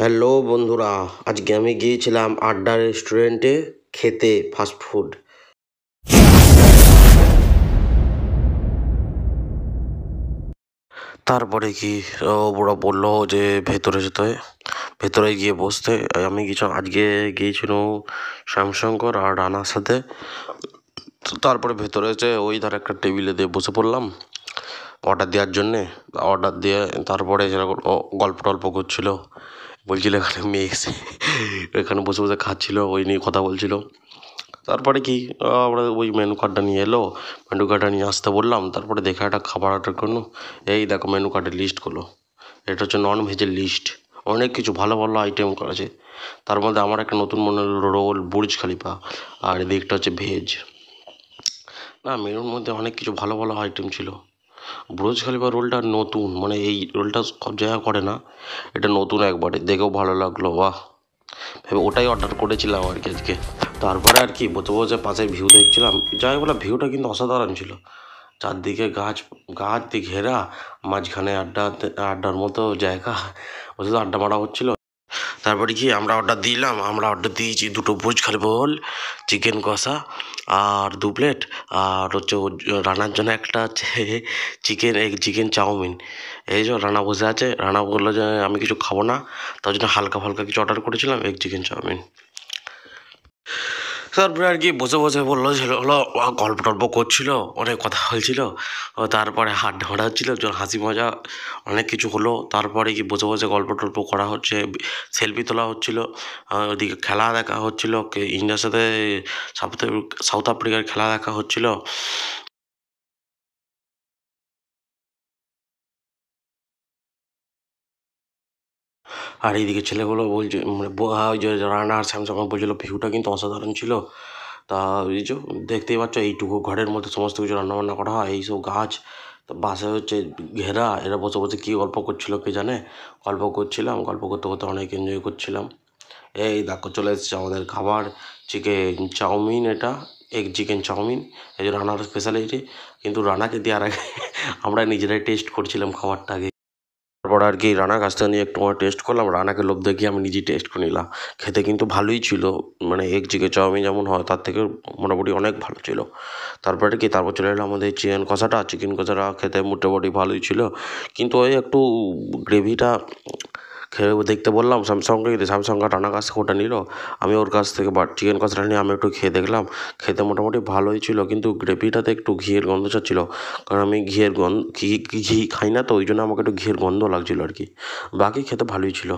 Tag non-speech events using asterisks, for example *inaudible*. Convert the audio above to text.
hello বন্ধুরা আজকে আমি গিয়েছিলাম আড্ডা রেস্টুরেন্টে খেতে ফাস্টফুড তারপরে কি ওরা বললো যে ভেতরে যেতে ভেতরে গিয়ে বসতে আমি কিছু আজকে গিয়েছিল শ্যামশঙ্কর আর রানার সাথে তারপরে ভেতরে যে ওই ধারে একটা টেবিলে দিয়ে বসে পড়লাম অর্ডার দেওয়ার জন্যে অর্ডার দিয়ে তারপরে যেরকম গল্প টল্প করছিলো বলছিল এখানে মেয়ে এসে এখানে বসে বসে খাচ্ছিলো ওই নিয়ে কথা বলছিল তারপরে কি আমরা ওই মেনু কার্ডটা নিয়ে এলো মেনু কার্ডটা নিয়ে আসতে বললাম তারপরে দেখে একটা খাবার অর্ডার করলো এই দেখো মেনু কার্ডের লিস্ট করলো এটা হচ্ছে নন ভেজের লিস্ট অনেক কিছু ভালো ভালো আইটেম করেছে তার মধ্যে আমার একটা নতুন মনে হলো রোল বুর্জ খালিফা আর এদিকটা হচ্ছে ভেজ না মেনুর মধ্যে অনেক কিছু ভালো ভালো আইটেম ছিল ব্রোঞ্জ খলিফা রোলটা নতুন মানে এই রোলটা সব জায়গায় করে না এটা নতুন একবারে দেখেও ভালো লাগলো বাহ ভেবে ওটাই অর্ডার করেছিলাম আর কি আজকে তারপরে আর কি বসে বসে পাশে ভিউ দেখছিলাম যাই বলে ভিউটা কিন্তু অসাধারণ ছিল চারদিকে গাছ গাছ দিয়ে ঘেরা মাঝখানে আড্ডা আড্ডার মতো জায়গা বসে তো আড্ডা মারা হচ্ছিল তারপরে কি আমরা অর্ডার দিলাম আমরা অর্ডার দিয়েছি দুটো ভুজ খালি বল চিকেন কষা আর দু প্লেট আর হচ্ছে রান্নার জন্য একটা হচ্ছে চিকেন এগ চিকেন চাউমিন এই যে রানা বসে আছে রান্না বললো যে আমি কিছু খাবো না তার জন্য হালকা ফালকা কিছু অর্ডার করেছিলাম এগ চিকেন চাউমিন তারপরে আর কি বসে বসে বললো ছিল হলো গল্প টল্প করছিল অনেক কথা হয়েছিল তারপরে হাত হচ্ছিলো হচ্ছিল হাসি মজা অনেক কিছু হলো তারপরে কি বসে বসে গল্প টল্প করা হচ্ছে সেলফি তোলা হচ্ছিল ওদিকে খেলা দেখা হচ্ছিল ইন্ডিয়ার সাথে সাউথ সাউথ আফ্রিকার খেলা দেখা হচ্ছিল আর এইদিকে ছেলেগুলো বলছে মানে ওই যে রানা আর শ্যামসংখ্যা বলছিলো ভিউটা কিন্তু অসাধারণ ছিল তা এই যে দেখতেই পাচ্ছ এইটুকু ঘরের মধ্যে সমস্ত কিছু রান্নাবান্না করা হয় এইসব গাছ তো বাসে হচ্ছে ঘেরা এরা বসে বসে কী গল্প করছিলো কে জানে গল্প করছিলাম গল্প করতে করতে অনেক এনজয় করছিলাম এই দেখো চলে এসেছে আমাদের খাবার চিকেন চাউমিন এটা এগ চিকেন চাউমিন এই যে রান্নার স্পেশালিটি কিন্তু রানাকে দেওয়ার আগে *laughs* আমরা নিজেরাই টেস্ট করছিলাম খাবারটা আগে আমরা আর কি রানার কাছ নিয়ে একটু টেস্ট করলাম রানাকে লোভ দেখিয়ে আমি নিজেই টেস্ট করে নিলাম খেতে কিন্তু ভালোই ছিল মানে এক জিগে চাউমিন যেমন হয় তার থেকে মোটামুটি অনেক ভালো ছিল তারপরে কি তারপর চলে এলো আমাদের চিকেন কষাটা চিকেন কষাটা খেতে মোটামুটি ভালোই ছিল কিন্তু ওই একটু গ্রেভিটা খেয়ে দেখতে বললাম স্যামসংকে কিন্তু স্যামসং টানা কাছ থেকে ওটা নিল আমি ওর কাছ থেকে বা চিকেন কষাটা নিয়ে আমি একটু খেয়ে দেখলাম খেতে মোটামুটি ভালোই ছিল কিন্তু গ্রেভিটাতে একটু ঘিয়ের গন্ধ ছিল কারণ আমি ঘিয়ের গন্ধ ঘি ঘি খাই না তো ওই জন্য আমাকে একটু ঘিয়ের গন্ধ লাগছিলো আর কি বাকি খেতে ভালোই ছিল